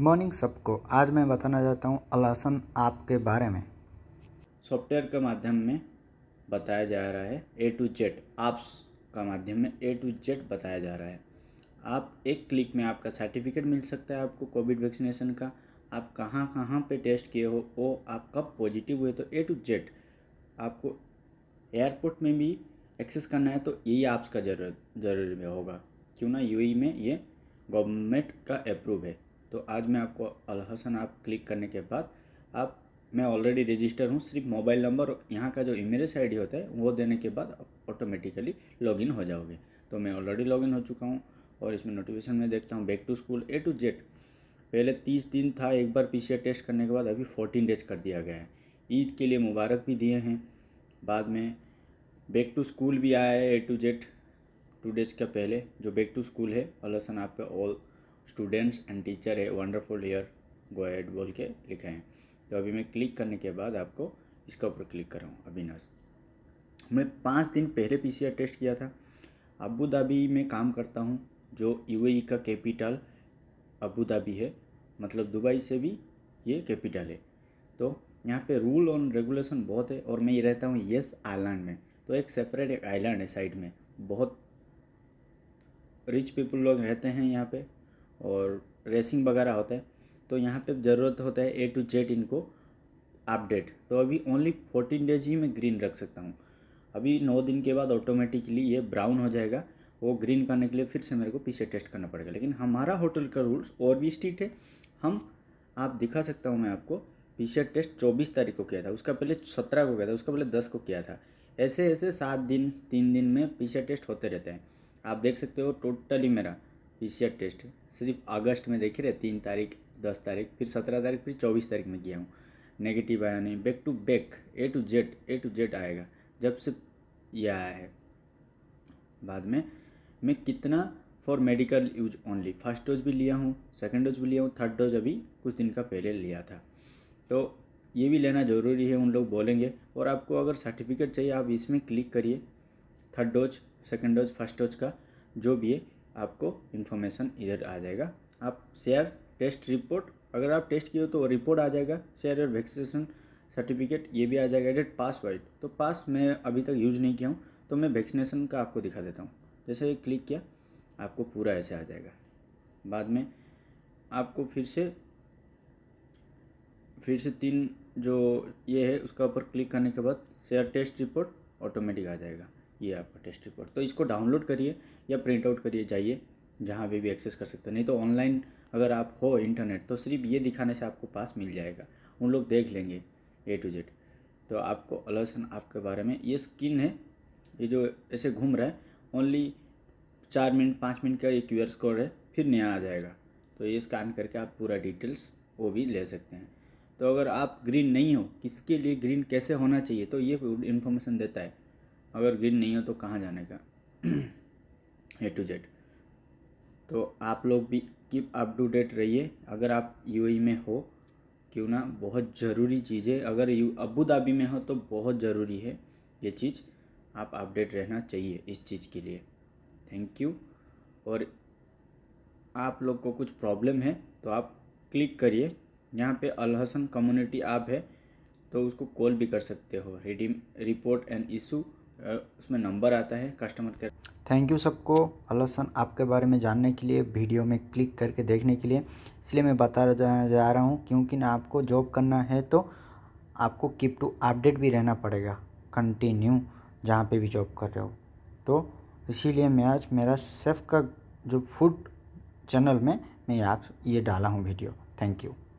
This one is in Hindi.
गुड मॉर्निंग सबको आज मैं बताना चाहता हूँ अलासन ऐप के बारे में सॉफ्टवेयर के माध्यम में बताया जा रहा है ए टू जेड ऐप्स का माध्यम में ए टू जेड बताया जा रहा है आप एक क्लिक में आपका सर्टिफिकेट मिल सकता है आपको कोविड वैक्सीनेशन का आप कहाँ कहाँ पे टेस्ट किए हो वो आप कब पॉजिटिव हुए तो ए टू जेड आपको एयरपोर्ट में भी एक्सेस करना है तो यही ऐप्स का जरूर जरूरी होगा क्यों ना यूएई e में ये गवर्नमेंट का अप्रूव है तो आज मैं आपको अलहसन आप क्लिक करने के बाद आप मैं ऑलरेडी रजिस्टर हूँ सिर्फ मोबाइल नंबर यहाँ का जो इमेरेस आई होता है वो देने के बाद आप ऑटोमेटिकली लॉगिन हो जाओगे तो मैं ऑलरेडी लॉगिन हो चुका हूँ और इसमें नोटिफिकेशन में देखता हूँ back to school A to Z पहले तीस दिन था एक बार पी टेस्ट करने के बाद अभी फोर्टीन डेज कर दिया गया है ईद के लिए मुबारक भी दिए हैं बाद में बैक टू स्कूल भी आया है A to Z two days का पहले जो बैक टू स्कूल है अलसन आप पे ऑल स्टूडेंट्स एंड टीचर है वंडरफुल ईयर गो एड बोल के लिखे हैं तो अभी मैं क्लिक करने के बाद आपको इसके ऊपर क्लिक कर रहा हूँ अविनाश मैं पाँच दिन पहले पी टेस्ट किया था अबू धाबी में काम करता हूँ जो यू e का कैपिटल अबू धाबी है मतलब दुबई से भी ये कैपिटल है तो यहाँ पे रूल और रेगुलेशन बहुत है और मैं ये रहता हूँ यस आइलैंड में तो एक सेपरेट एक आइलैंड है साइड में बहुत रिच पीपल लोग रहते हैं यहाँ पे और रेसिंग वगैरह होता है तो यहाँ पे ज़रूरत होता है ए टू जेड इनको अपडेट तो अभी ओनली फोर्टीन डेज ही मैं ग्रीन रख सकता हूँ अभी नौ दिन के बाद ऑटोमेटिकली ये ब्राउन हो जाएगा वो ग्रीन करने के लिए फिर से मेरे को पीछे टेस्ट करना पड़ेगा लेकिन हमारा होटल का रूल्स और भी स्ट्रिक्ट है हम आप दिखा सकता हूँ मैं आपको पीछे टेस्ट चौबीस तारीख को किया था उसका पहले सत्रह को किया था उसका पहले दस को किया था ऐसे ऐसे सात दिन तीन दिन में पीछे टेस्ट होते रहते हैं आप देख सकते हो टोटली मेरा आर टेस्ट सिर्फ अगस्त में देखे रहे तीन तारीख दस तारीख फिर सत्रह तारीख फिर चौबीस तारीख में किया हूँ नेगेटिव आया नहीं back to back A to Z A to Z आएगा जब से यह आया है बाद में मैं कितना for medical use only first dose भी लिया हूँ सेकेंड डोज भी लिया हूँ थर्ड डोज अभी कुछ दिन का पहले लिया था तो ये भी लेना ज़रूरी है उन लोग बोलेंगे और आपको अगर सर्टिफिकेट चाहिए आप इसमें क्लिक करिए third dose second dose first dose का जो भी है आपको इन्फॉर्मेशन इधर आ जाएगा आप शेयर टेस्ट रिपोर्ट अगर आप टेस्ट किए तो रिपोर्ट आ जाएगा शेयर और वैक्सीनेशन सर्टिफिकेट ये भी आ जाएगा डेट पास वाइड तो पास मैं अभी तक यूज़ नहीं किया हूँ तो मैं वैक्सीनेशन का आपको दिखा देता हूँ जैसे क्लिक किया आपको पूरा ऐसे आ जाएगा बाद में आपको फिर से फिर से तीन जो ये है उसका ऊपर क्लिक करने के बाद शेयर टेस्ट रिपोर्ट ऑटोमेटिक आ जाएगा ये आपका टेस्ट रिपोर्ट तो इसको डाउनलोड करिए या प्रिंट आउट करिए जाइए जहाँ पे भी एक्सेस कर सकते नहीं तो ऑनलाइन अगर आप हो इंटरनेट तो सिर्फ ये दिखाने से आपको पास मिल जाएगा उन लोग देख लेंगे ए टू जेड तो आपको अलर्सन आपके बारे में ये स्किन है ये जो ऐसे घूम रहा है ओनली चार मिनट पाँच मिनट का ये क्यू आर कोड है फिर नया आ जाएगा तो ये स्कैन करके आप पूरा डिटेल्स वो भी ले सकते हैं तो अगर आप ग्रीन नहीं हो किसके लिए ग्रीन कैसे होना चाहिए तो ये इन्फॉर्मेशन देता है अगर ग्रीन नहीं हो तो कहाँ जाने का ए टू जेड तो आप लोग भी कीप अप टू डेट रहिए अगर आप यूएई e में हो क्यों ना बहुत ज़रूरी चीज़ है अगर यू अबू धाबी में हो तो बहुत ज़रूरी है ये चीज़ आप अपडेट रहना चाहिए इस चीज़ के लिए थैंक यू और आप लोग को कुछ प्रॉब्लम है तो आप क्लिक करिए यहाँ पे अलहसन कम्युनिटी आप है तो उसको कॉल भी कर सकते हो रिडीम रिपोर्ट एंड इशू उसमें नंबर आता है कस्टमर केयर थैंक यू सबको अलोसन आपके बारे में जानने के लिए वीडियो में क्लिक करके देखने के लिए इसलिए मैं बता जा रहा हूँ क्योंकि ना आपको जॉब करना है तो आपको कीप टू अपडेट भी रहना पड़ेगा कंटिन्यू जहाँ पे भी जॉब कर रहे हो तो इसीलिए मैं आज मेरा सेफ का जो फूड चैनल में मैं आप ये डाला हूँ वीडियो थैंक यू